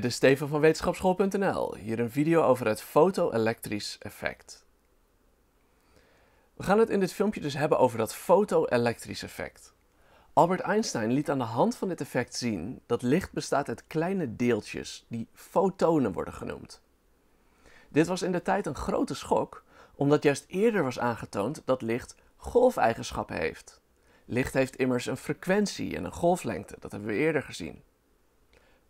dit is Steven van wetenschapschool.nl. Hier een video over het fotoelektrisch effect. We gaan het in dit filmpje dus hebben over dat fotoelektrisch effect. Albert Einstein liet aan de hand van dit effect zien dat licht bestaat uit kleine deeltjes die fotonen worden genoemd. Dit was in de tijd een grote schok, omdat juist eerder was aangetoond dat licht golfeigenschappen heeft. Licht heeft immers een frequentie en een golflengte, dat hebben we eerder gezien.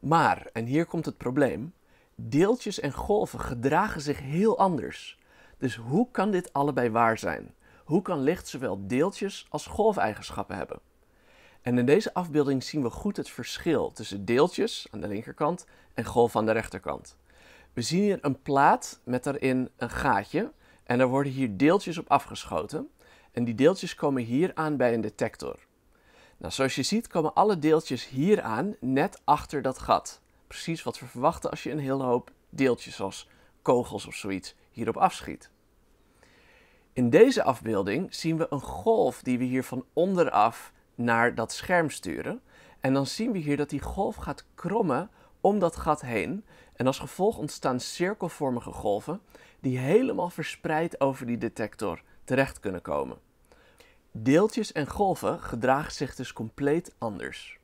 Maar, en hier komt het probleem, deeltjes en golven gedragen zich heel anders. Dus hoe kan dit allebei waar zijn? Hoe kan licht zowel deeltjes als golfeigenschappen hebben? En in deze afbeelding zien we goed het verschil tussen deeltjes aan de linkerkant en golf aan de rechterkant. We zien hier een plaat met daarin een gaatje en er worden hier deeltjes op afgeschoten. En die deeltjes komen hier aan bij een detector. Nou, zoals je ziet komen alle deeltjes hier aan, net achter dat gat. Precies wat we verwachten als je een hele hoop deeltjes als kogels of zoiets hierop afschiet. In deze afbeelding zien we een golf die we hier van onderaf naar dat scherm sturen. En dan zien we hier dat die golf gaat krommen om dat gat heen. En als gevolg ontstaan cirkelvormige golven die helemaal verspreid over die detector terecht kunnen komen. Deeltjes en golven gedragen zich dus compleet anders.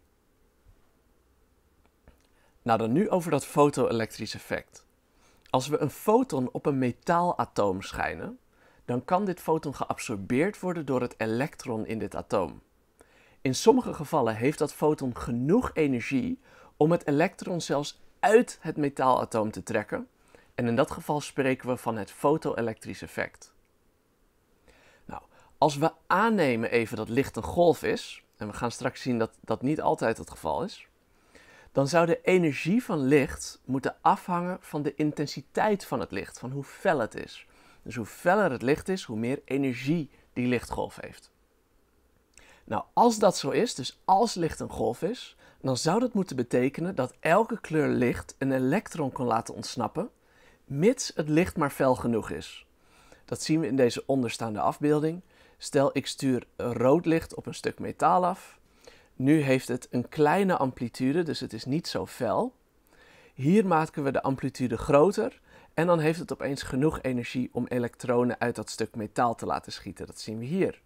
Nou, dan nu over dat fotoelektrisch effect. Als we een foton op een metaalatoom schijnen, dan kan dit foton geabsorbeerd worden door het elektron in dit atoom. In sommige gevallen heeft dat foton genoeg energie om het elektron zelfs uit het metaalatoom te trekken. En in dat geval spreken we van het fotoelektrisch effect. Als we aannemen even dat licht een golf is, en we gaan straks zien dat dat niet altijd het geval is, dan zou de energie van licht moeten afhangen van de intensiteit van het licht, van hoe fel het is. Dus hoe feller het licht is, hoe meer energie die lichtgolf heeft. Nou, als dat zo is, dus als licht een golf is, dan zou dat moeten betekenen dat elke kleur licht een elektron kan laten ontsnappen, mits het licht maar fel genoeg is. Dat zien we in deze onderstaande afbeelding. Stel ik stuur rood licht op een stuk metaal af. Nu heeft het een kleine amplitude, dus het is niet zo fel. Hier maken we de amplitude groter en dan heeft het opeens genoeg energie om elektronen uit dat stuk metaal te laten schieten. Dat zien we hier.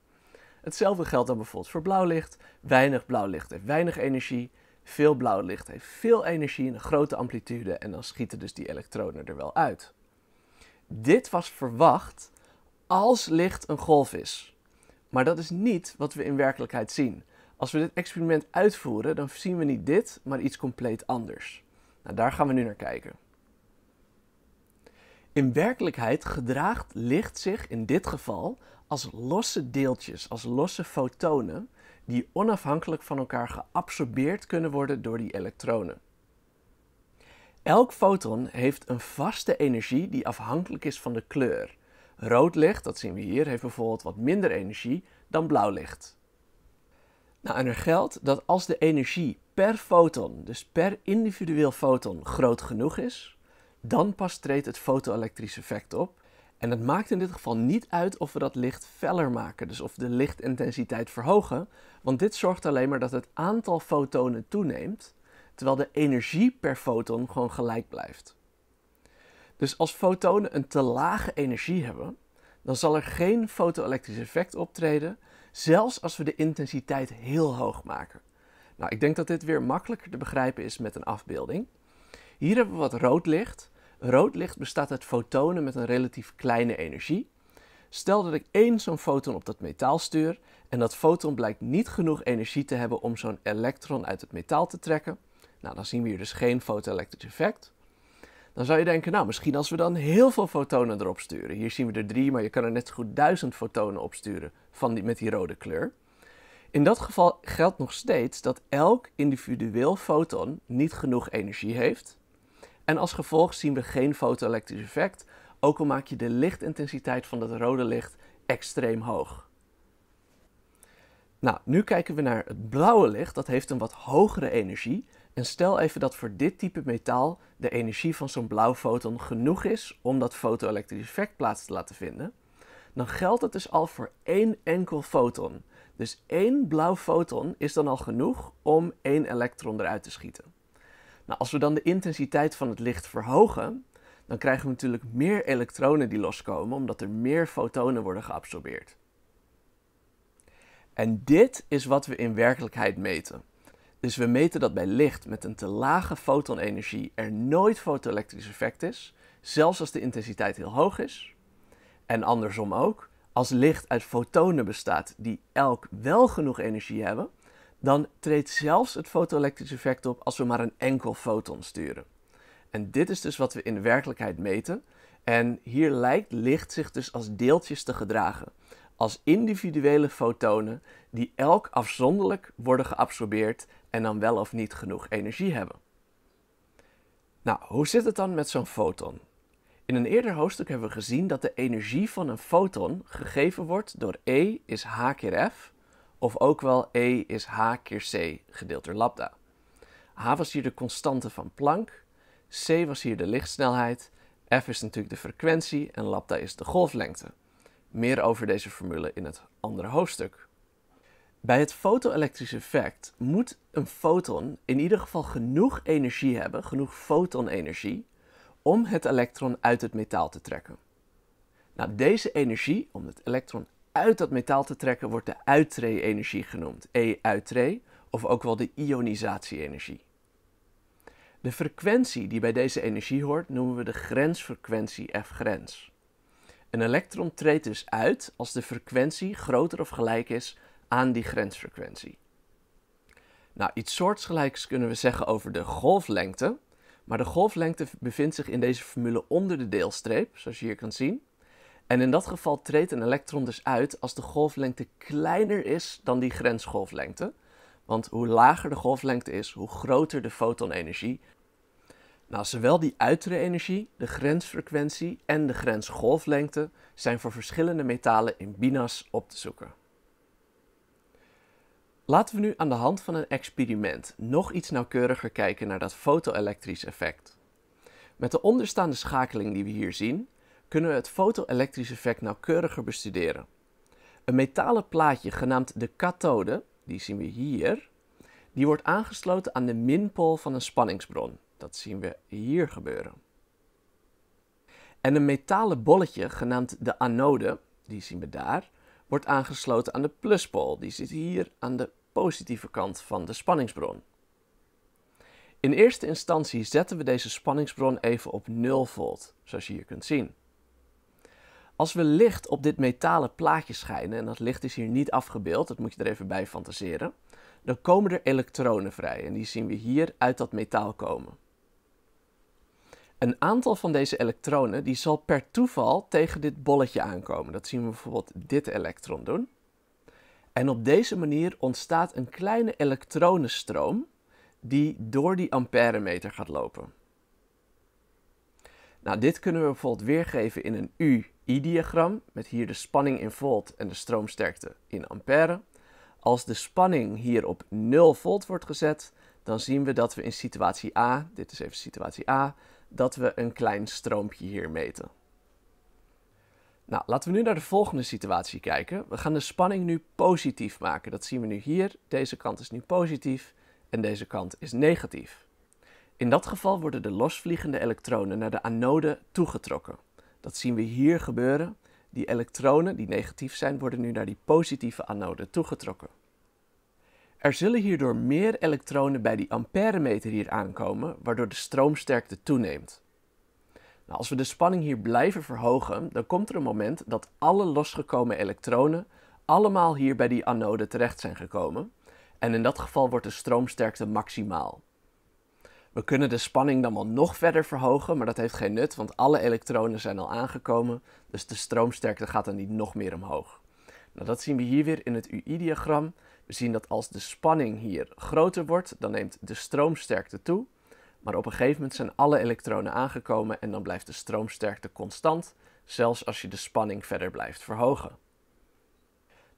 Hetzelfde geldt dan bijvoorbeeld voor blauw licht. Weinig blauw licht heeft weinig energie. Veel blauw licht heeft veel energie en een grote amplitude en dan schieten dus die elektronen er wel uit. Dit was verwacht als licht een golf is. Maar dat is niet wat we in werkelijkheid zien. Als we dit experiment uitvoeren, dan zien we niet dit, maar iets compleet anders. Nou, daar gaan we nu naar kijken. In werkelijkheid gedraagt licht zich in dit geval als losse deeltjes, als losse fotonen, die onafhankelijk van elkaar geabsorbeerd kunnen worden door die elektronen. Elk foton heeft een vaste energie die afhankelijk is van de kleur. Rood licht, dat zien we hier, heeft bijvoorbeeld wat minder energie dan blauw licht. Nou, en er geldt dat als de energie per foton, dus per individueel foton, groot genoeg is, dan pas treedt het fotoelektrische effect op. En het maakt in dit geval niet uit of we dat licht feller maken, dus of de lichtintensiteit verhogen, want dit zorgt alleen maar dat het aantal fotonen toeneemt, terwijl de energie per foton gewoon gelijk blijft. Dus als fotonen een te lage energie hebben, dan zal er geen fotoelektrisch effect optreden, zelfs als we de intensiteit heel hoog maken. Nou, ik denk dat dit weer makkelijker te begrijpen is met een afbeelding. Hier hebben we wat rood licht. Rood licht bestaat uit fotonen met een relatief kleine energie. Stel dat ik één zo'n foton op dat metaal stuur en dat foton blijkt niet genoeg energie te hebben om zo'n elektron uit het metaal te trekken. Nou, dan zien we hier dus geen fotoelektrisch effect dan zou je denken, nou misschien als we dan heel veel fotonen erop sturen. Hier zien we er drie, maar je kan er net zo goed duizend fotonen op sturen van die, met die rode kleur. In dat geval geldt nog steeds dat elk individueel foton niet genoeg energie heeft. En als gevolg zien we geen fotoelektrisch effect, ook al maak je de lichtintensiteit van dat rode licht extreem hoog. Nou, nu kijken we naar het blauwe licht, dat heeft een wat hogere energie en stel even dat voor dit type metaal de energie van zo'n blauw foton genoeg is om dat fotoelektrisch effect plaats te laten vinden, dan geldt het dus al voor één enkel foton. Dus één blauw foton is dan al genoeg om één elektron eruit te schieten. Nou, als we dan de intensiteit van het licht verhogen, dan krijgen we natuurlijk meer elektronen die loskomen, omdat er meer fotonen worden geabsorbeerd. En dit is wat we in werkelijkheid meten. Dus we meten dat bij licht met een te lage fotonenergie er nooit fotoelektrisch effect is, zelfs als de intensiteit heel hoog is. En andersom ook, als licht uit fotonen bestaat die elk wel genoeg energie hebben, dan treedt zelfs het fotoelektrisch effect op als we maar een enkel foton sturen. En dit is dus wat we in de werkelijkheid meten. En hier lijkt licht zich dus als deeltjes te gedragen, als individuele fotonen die elk afzonderlijk worden geabsorbeerd en dan wel of niet genoeg energie hebben. Nou, hoe zit het dan met zo'n foton? In een eerder hoofdstuk hebben we gezien dat de energie van een foton gegeven wordt door E is H keer F, of ook wel E is H keer C gedeeld door lambda. H was hier de constante van Planck, C was hier de lichtsnelheid, F is natuurlijk de frequentie en lambda is de golflengte. Meer over deze formule in het andere hoofdstuk. Bij het fotoelektrisch effect moet een foton in ieder geval genoeg energie hebben, genoeg fotonenergie, om het elektron uit het metaal te trekken. Nou, deze energie, om het elektron uit dat metaal te trekken, wordt de uittree-energie genoemd, E-uittree, of ook wel de ionisatie-energie. De frequentie die bij deze energie hoort, noemen we de grensfrequentie F-grens. Een elektron treedt dus uit als de frequentie groter of gelijk is aan die grensfrequentie. Nou, iets soortgelijks kunnen we zeggen over de golflengte. Maar de golflengte bevindt zich in deze formule onder de deelstreep, zoals je hier kan zien. En in dat geval treedt een elektron dus uit als de golflengte kleiner is dan die grensgolflengte. Want hoe lager de golflengte is, hoe groter de fotonenergie. Nou, zowel die uitere energie, de grensfrequentie en de grensgolflengte zijn voor verschillende metalen in binas op te zoeken. Laten we nu aan de hand van een experiment nog iets nauwkeuriger kijken naar dat fotoelektrisch effect. Met de onderstaande schakeling die we hier zien, kunnen we het fotoelektrisch effect nauwkeuriger bestuderen. Een metalen plaatje genaamd de kathode, die zien we hier, die wordt aangesloten aan de minpool van een spanningsbron. Dat zien we hier gebeuren. En een metalen bolletje genaamd de anode, die zien we daar, wordt aangesloten aan de pluspol, Die zit hier aan de positieve kant van de spanningsbron. In eerste instantie zetten we deze spanningsbron even op 0 volt, zoals je hier kunt zien. Als we licht op dit metalen plaatje schijnen, en dat licht is hier niet afgebeeld, dat moet je er even bij fantaseren, dan komen er elektronen vrij en die zien we hier uit dat metaal komen. Een aantal van deze elektronen die zal per toeval tegen dit bolletje aankomen. Dat zien we bijvoorbeeld dit elektron doen. En op deze manier ontstaat een kleine elektronenstroom die door die amperemeter gaat lopen. Nou, dit kunnen we bijvoorbeeld weergeven in een U-I-diagram met hier de spanning in volt en de stroomsterkte in ampère. Als de spanning hier op 0 volt wordt gezet, dan zien we dat we in situatie A, dit is even situatie A, dat we een klein stroompje hier meten. Nou, laten we nu naar de volgende situatie kijken. We gaan de spanning nu positief maken. Dat zien we nu hier. Deze kant is nu positief en deze kant is negatief. In dat geval worden de losvliegende elektronen naar de anode toegetrokken. Dat zien we hier gebeuren. Die elektronen die negatief zijn worden nu naar die positieve anode toegetrokken. Er zullen hierdoor meer elektronen bij die amperemeter hier aankomen, waardoor de stroomsterkte toeneemt. Nou, als we de spanning hier blijven verhogen, dan komt er een moment dat alle losgekomen elektronen allemaal hier bij die anode terecht zijn gekomen. En in dat geval wordt de stroomsterkte maximaal. We kunnen de spanning dan wel nog verder verhogen, maar dat heeft geen nut, want alle elektronen zijn al aangekomen, dus de stroomsterkte gaat dan niet nog meer omhoog. Nou, dat zien we hier weer in het UI-diagram, we zien dat als de spanning hier groter wordt, dan neemt de stroomsterkte toe. Maar op een gegeven moment zijn alle elektronen aangekomen en dan blijft de stroomsterkte constant, zelfs als je de spanning verder blijft verhogen.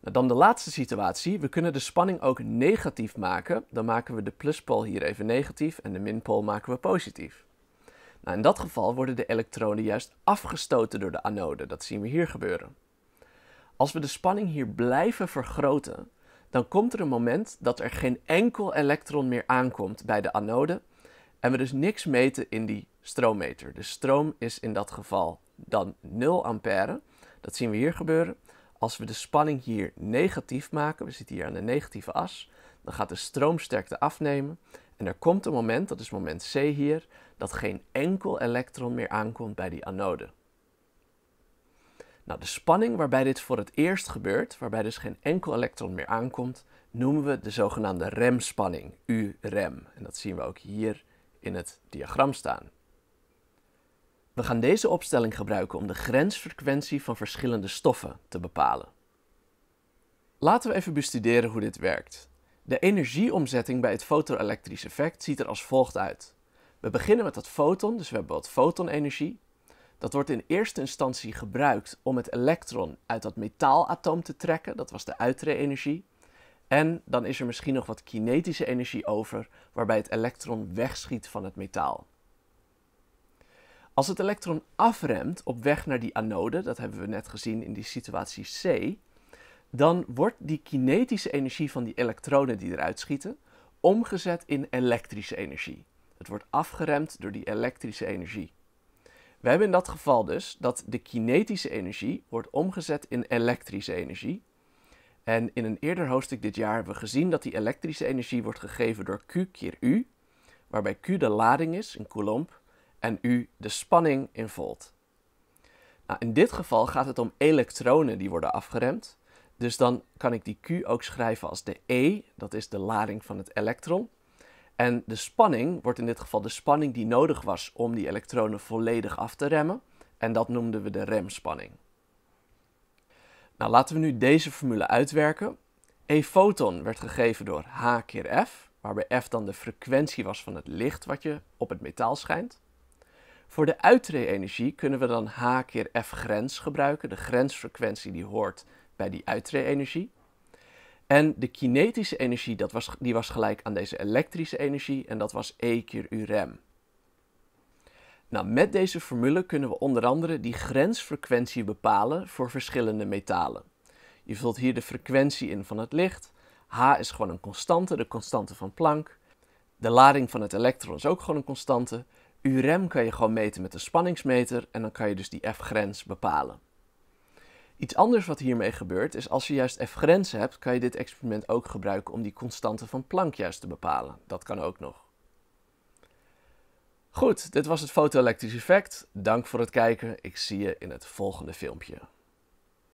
Nou, dan de laatste situatie. We kunnen de spanning ook negatief maken. Dan maken we de pluspool hier even negatief en de minpool maken we positief. Nou, in dat geval worden de elektronen juist afgestoten door de anode. Dat zien we hier gebeuren. Als we de spanning hier blijven vergroten, dan komt er een moment dat er geen enkel elektron meer aankomt bij de anode en we dus niks meten in die stroommeter. De stroom is in dat geval dan 0 ampère. Dat zien we hier gebeuren. Als we de spanning hier negatief maken, we zitten hier aan de negatieve as, dan gaat de stroomsterkte afnemen. En er komt een moment, dat is moment C hier, dat geen enkel elektron meer aankomt bij die anode. Nou, de spanning waarbij dit voor het eerst gebeurt, waarbij dus geen enkel elektron meer aankomt, noemen we de zogenaamde remspanning, U-rem. En dat zien we ook hier in het diagram staan. We gaan deze opstelling gebruiken om de grensfrequentie van verschillende stoffen te bepalen. Laten we even bestuderen hoe dit werkt. De energieomzetting bij het fotoelektrisch effect ziet er als volgt uit. We beginnen met dat foton, dus we hebben wat fotonenergie. Dat wordt in eerste instantie gebruikt om het elektron uit dat metaalatoom te trekken, dat was de uittree-energie. En dan is er misschien nog wat kinetische energie over, waarbij het elektron wegschiet van het metaal. Als het elektron afremt op weg naar die anode, dat hebben we net gezien in die situatie C, dan wordt die kinetische energie van die elektronen die eruit schieten omgezet in elektrische energie. Het wordt afgeremd door die elektrische energie. We hebben in dat geval dus dat de kinetische energie wordt omgezet in elektrische energie. En in een eerder hoofdstuk dit jaar hebben we gezien dat die elektrische energie wordt gegeven door Q keer U, waarbij Q de lading is in coulomb en U de spanning in volt. Nou, in dit geval gaat het om elektronen die worden afgeremd. Dus dan kan ik die Q ook schrijven als de E, dat is de lading van het elektron. En de spanning wordt in dit geval de spanning die nodig was om die elektronen volledig af te remmen. En dat noemden we de remspanning. Nou, laten we nu deze formule uitwerken. E foton werd gegeven door H keer F, waarbij F dan de frequentie was van het licht wat je op het metaal schijnt. Voor de uittree kunnen we dan H keer F grens gebruiken, de grensfrequentie die hoort bij die uittree en de kinetische energie, dat was, die was gelijk aan deze elektrische energie en dat was E keer Urem. Nou, met deze formule kunnen we onder andere die grensfrequentie bepalen voor verschillende metalen. Je vult hier de frequentie in van het licht. H is gewoon een constante, de constante van Planck. De lading van het elektron is ook gewoon een constante. Urem kan je gewoon meten met een spanningsmeter en dan kan je dus die F-grens bepalen. Iets anders wat hiermee gebeurt is als je juist f-grenzen hebt, kan je dit experiment ook gebruiken om die constante van Planck juist te bepalen. Dat kan ook nog. Goed, dit was het fotoelektrisch effect. Dank voor het kijken. Ik zie je in het volgende filmpje.